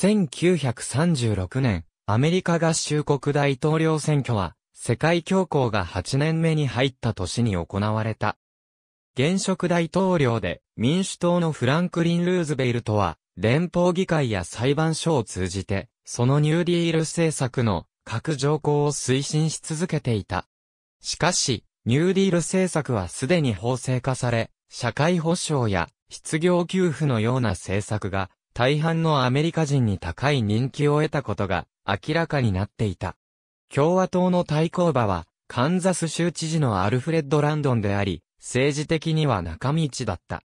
1936年、アメリカ合衆国大統領選挙は、世界恐慌が8年目に入った年に行われた。現職大統領で民主党のフランクリン・ルーズベルトは、連邦議会や裁判所を通じて、そのニューディール政策の各条項を推進し続けていた。しかし、ニューディール政策はすでに法制化され、社会保障や失業給付のような政策が大半のアメリカ人に高い人気を得たことが明らかになっていた。共和党の対抗馬は、カンザス州知事のアルフレッド・ランドンであり、政治的には中道だった。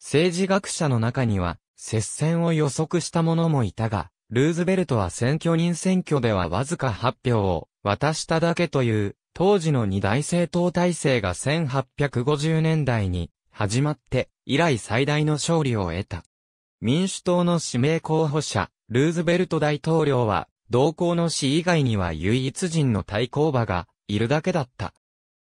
政治学者の中には、接戦を予測した者もいたが、ルーズベルトは選挙人選挙ではわずか発表を渡しただけという、当時の二大政党体制が1850年代に始まって以来最大の勝利を得た。民主党の指名候補者、ルーズベルト大統領は、同行の死以外には唯一人の対抗馬がいるだけだった。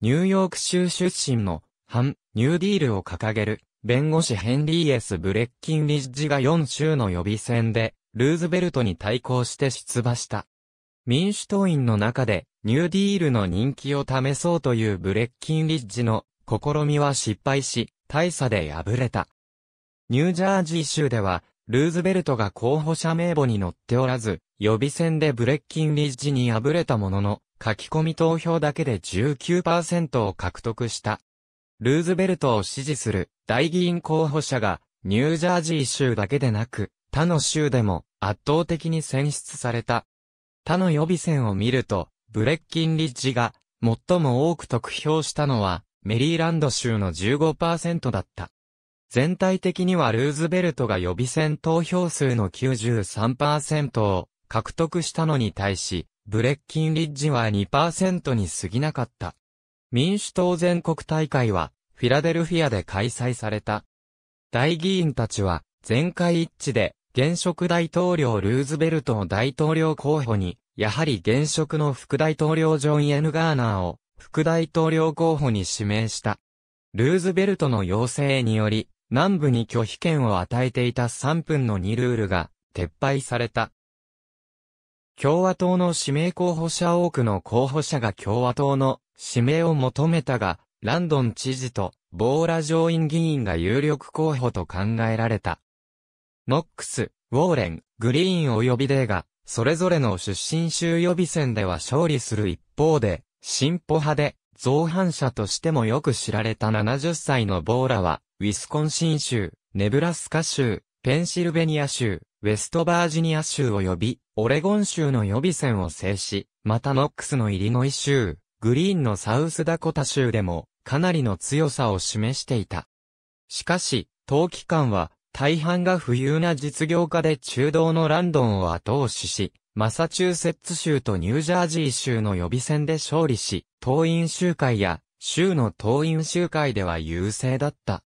ニューヨーク州出身の反ニューディールを掲げる弁護士ヘンリー・エス・ブレッキンリッジが4州の予備選でルーズベルトに対抗して出馬した。民主党員の中でニューディールの人気を試そうというブレッキンリッジの試みは失敗し大差で敗れた。ニュージャージー州では、ルーズベルトが候補者名簿に載っておらず、予備選でブレッキンリッジに敗れたものの、書き込み投票だけで19%を獲得した。ルーズベルトを支持する大議員候補者が、ニュージャージー州だけでなく、他の州でも圧倒的に選出された。他の予備選を見ると、ブレッキンリッジが最も多く得票したのは、メリーランド州の15%だった。全体的にはルーズベルトが予備選投票数の93%を獲得したのに対し、ブレッキンリッジは2%に過ぎなかった。民主党全国大会は、フィラデルフィアで開催された。大議員たちは、全会一致で、現職大統領ルーズベルトの大統領候補に、やはり現職の副大統領ジョン・エヌ・ガーナーを、副大統領候補に指名した。ルーズベルトの要請により、南部に拒否権を与えていた3分の2ルールが撤廃された。共和党の指名候補者多くの候補者が共和党の指名を求めたが、ランドン知事とボーラ上院議員が有力候補と考えられた。ノックス、ウォーレン、グリーン及びデーが、それぞれの出身州予備選では勝利する一方で、進歩派で、造反者としてもよく知られた70歳のボーラは、ウィスコンシン州、ネブラスカ州、ペンシルベニア州、ウェストバージニア州及び、オレゴン州の予備選を制し、またノックスのイリノイ州、グリーンのサウスダコタ州でも、かなりの強さを示していた。しかし、冬季間は、大半が富裕な実業家で中道のランドンを後押しし、マサチューセッツ州とニュージャージー州の予備選で勝利し、党員集会や、州の党員集会では優勢だった。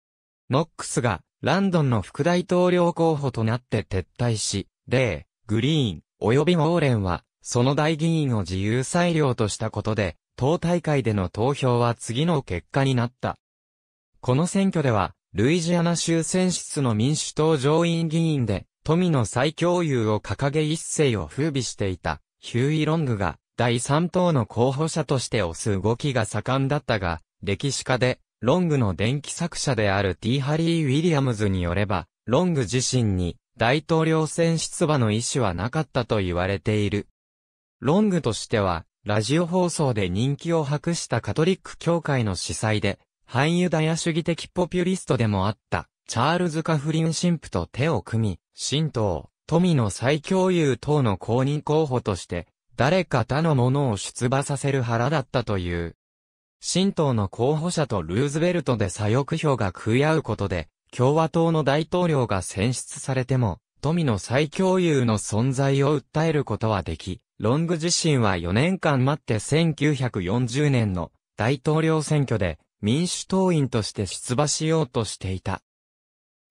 ノックスがランドンの副大統領候補となって撤退し、レイ、グリーン、及びウォーレンは、その大議員を自由裁量としたことで、党大会での投票は次の結果になった。この選挙では、ルイジアナ州選出の民主党上院議員で、富の再共有を掲げ一世を風靡していた、ヒューイ・ロングが、第3党の候補者として推す動きが盛んだったが、歴史家で、ロングの電気作者である T. ハリー・ウィリアムズによれば、ロング自身に大統領選出馬の意思はなかったと言われている。ロングとしては、ラジオ放送で人気を博したカトリック教会の司祭で、反ユダヤ主義的ポピュリストでもあった、チャールズ・カフリン神父と手を組み、神道、富の再共有等の公認候補として、誰か他の者を出馬させる腹だったという。新党の候補者とルーズベルトで左翼票が食い合うことで、共和党の大統領が選出されても、富の再共有の存在を訴えることはでき、ロング自身は4年間待って1940年の大統領選挙で民主党員として出馬しようとしていた。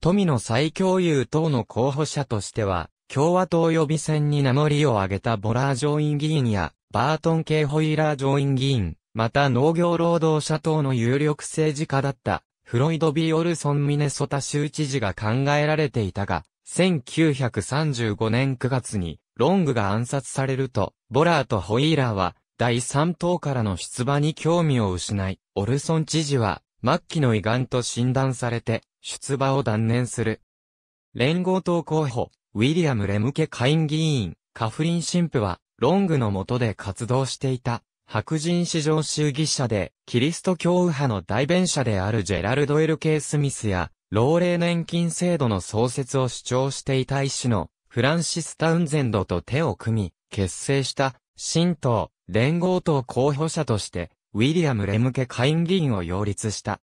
富の再共有等の候補者としては、共和党予備選に名乗りを上げたボラー上院議員や、バートン・ケイホイラー上院議員、また農業労働者党の有力政治家だったフロイド・ビオルソン・ミネソタ州知事が考えられていたが、1935年9月にロングが暗殺されると、ボラーとホイーラーは第3党からの出馬に興味を失い、オルソン知事は末期の胃がんと診断されて出馬を断念する。連合党候補、ウィリアム・レムケ下院議員、カフリン神父はロングの下で活動していた白人至上主義者で、キリスト教右派の代弁者であるジェラルド・エル・ケイ・スミスや、老齢年金制度の創設を主張していた医師のフランシス・タウンゼンドと手を組み、結成した新党、連合党候補者として、ウィリアム・レムケ下院議員を擁立した。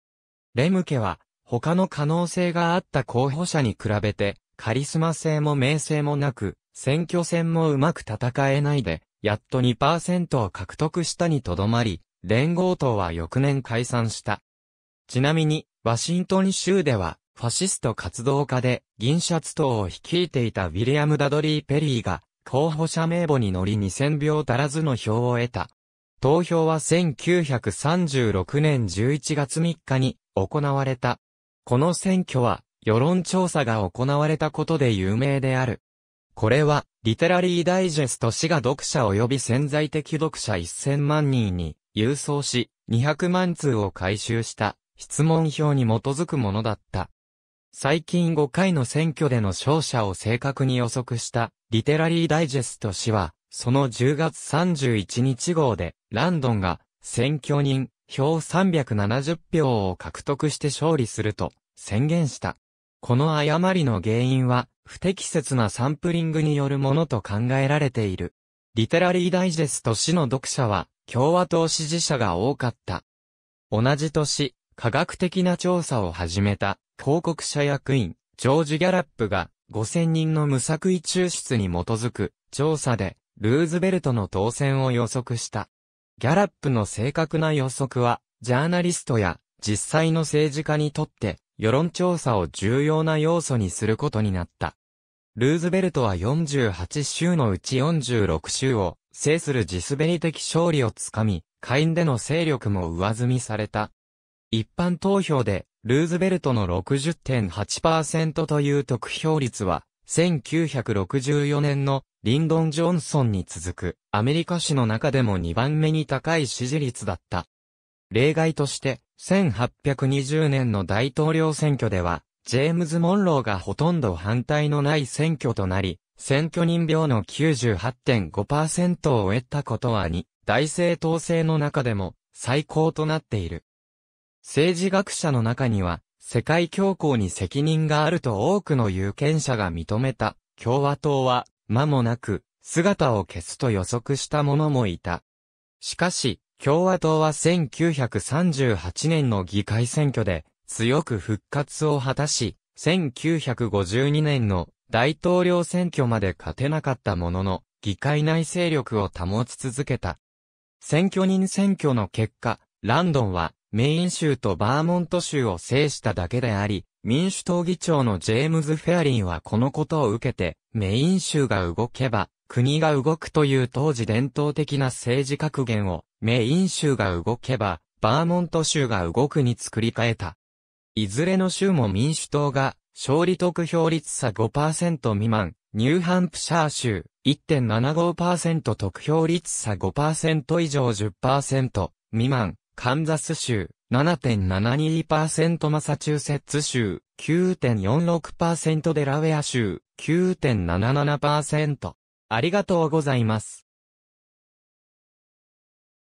レムケは、他の可能性があった候補者に比べて、カリスマ性も名声もなく、選挙戦もうまく戦えないで、やっと2%を獲得したにとどまり、連合党は翌年解散した。ちなみに、ワシントン州では、ファシスト活動家で、銀シャツ党を率いていたウィリアム・ダドリー・ペリーが、候補者名簿に乗り2000票足らずの票を得た。投票は1936年11月3日に行われた。この選挙は世論調査が行われたことで有名である。これは、リテラリーダイジェスト氏が読者及び潜在的読者1000万人に郵送し、200万通を回収した質問票に基づくものだった。最近5回の選挙での勝者を正確に予測したリテラリーダイジェスト氏は、その10月31日号で、ランドンが選挙人票370票を獲得して勝利すると宣言した。この誤りの原因は、不適切なサンプリングによるものと考えられている。リテラリーダイジェスト氏の読者は共和党支持者が多かった。同じ年、科学的な調査を始めた広告者役員、ジョージ・ギャラップが5000人の無作為抽出に基づく調査でルーズベルトの当選を予測した。ギャラップの正確な予測はジャーナリストや実際の政治家にとって世論調査を重要な要素にすることになった。ルーズベルトは48州のうち46州を制する地滑り的勝利をつかみ、下院での勢力も上積みされた。一般投票で、ルーズベルトの60.8%という得票率は、1964年のリンドン・ジョンソンに続くアメリカ史の中でも2番目に高い支持率だった。例外として、1820年の大統領選挙では、ジェームズ・モンローがほとんど反対のない選挙となり、選挙人票の98.5%を得たことは2、大政党制の中でも最高となっている。政治学者の中には、世界恐慌に責任があると多くの有権者が認めた共和党は、間もなく、姿を消すと予測した者もいた。しかし、共和党は1938年の議会選挙で強く復活を果たし、1952年の大統領選挙まで勝てなかったものの、議会内勢力を保ち続けた。選挙人選挙の結果、ランドンはメイン州とバーモント州を制しただけであり、民主党議長のジェームズ・フェアリンはこのことを受けて、メイン州が動けば、国が動くという当時伝統的な政治格言をメイン州が動けば、バーモント州が動くに作り変えた。いずれの州も民主党が、勝利得票率差5%未満、ニューハンプシャー州1.75%得票率差5%以上10%未満、カンザス州7.72%マサチューセッツ州9.46%デラウェア州9.77%ありがとうございます。